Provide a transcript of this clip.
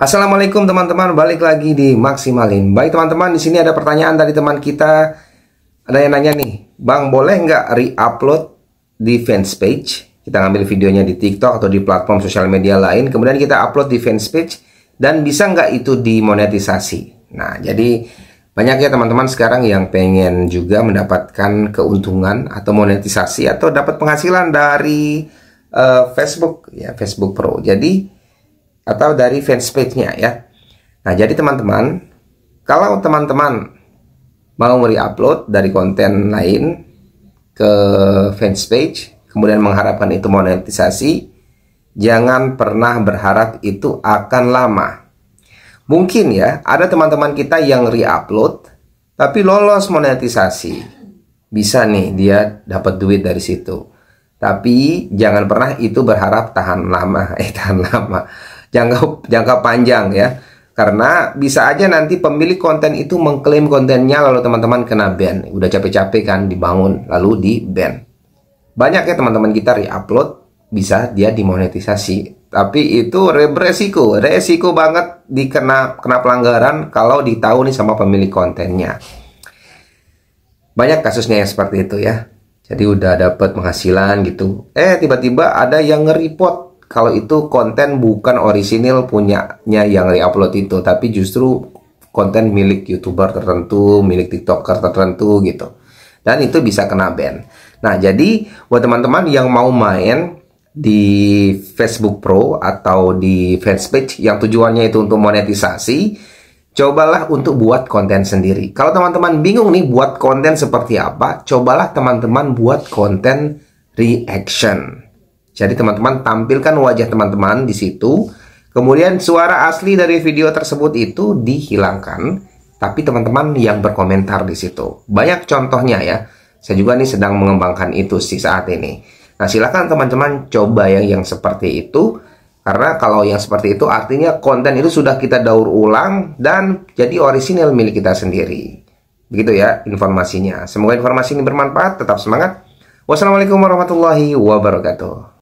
Assalamualaikum teman-teman, balik lagi di Maksimalin. Baik teman-teman, di sini ada pertanyaan dari teman kita. Ada yang nanya nih, Bang boleh nggak re-upload di fans page? Kita ngambil videonya di TikTok atau di platform sosial media lain, kemudian kita upload di fans page dan bisa nggak itu dimonetisasi? Nah, jadi banyak ya teman-teman sekarang yang pengen juga mendapatkan keuntungan atau monetisasi atau dapat penghasilan dari uh, Facebook ya Facebook Pro. Jadi atau dari fanspage-nya ya. Nah, jadi teman-teman, kalau teman-teman mau mereupload dari konten lain ke fanspage, kemudian mengharapkan itu monetisasi, jangan pernah berharap itu akan lama. Mungkin ya, ada teman-teman kita yang reupload tapi lolos monetisasi. Bisa nih dia dapat duit dari situ. Tapi jangan pernah itu berharap tahan lama, eh tahan lama jangka jangka panjang ya. Karena bisa aja nanti pemilik konten itu mengklaim kontennya lalu teman-teman kena ban. Udah capek-capek kan dibangun lalu di ban. Banyak ya teman-teman kita upload bisa dia dimonetisasi. Tapi itu resiko resiko banget dikena kena pelanggaran kalau ditahu nih sama pemilik kontennya. Banyak kasusnya yang seperti itu ya. Jadi udah dapat penghasilan gitu. Eh tiba-tiba ada yang nge-report kalau itu konten bukan orisinil punyanya yang diupload itu tapi justru konten milik youtuber tertentu milik tiktoker tertentu gitu dan itu bisa kena ban nah jadi buat teman-teman yang mau main di Facebook Pro atau di fanpage yang tujuannya itu untuk monetisasi cobalah untuk buat konten sendiri kalau teman-teman bingung nih buat konten seperti apa cobalah teman-teman buat konten reaction jadi teman-teman tampilkan wajah teman-teman di situ. Kemudian suara asli dari video tersebut itu dihilangkan. Tapi teman-teman yang berkomentar di situ. Banyak contohnya ya. Saya juga nih sedang mengembangkan itu sih saat ini. Nah silahkan teman-teman coba yang yang seperti itu. Karena kalau yang seperti itu artinya konten itu sudah kita daur ulang dan jadi orisinil milik kita sendiri. Begitu ya informasinya. Semoga informasi ini bermanfaat. Tetap semangat. Wassalamualaikum warahmatullahi wabarakatuh.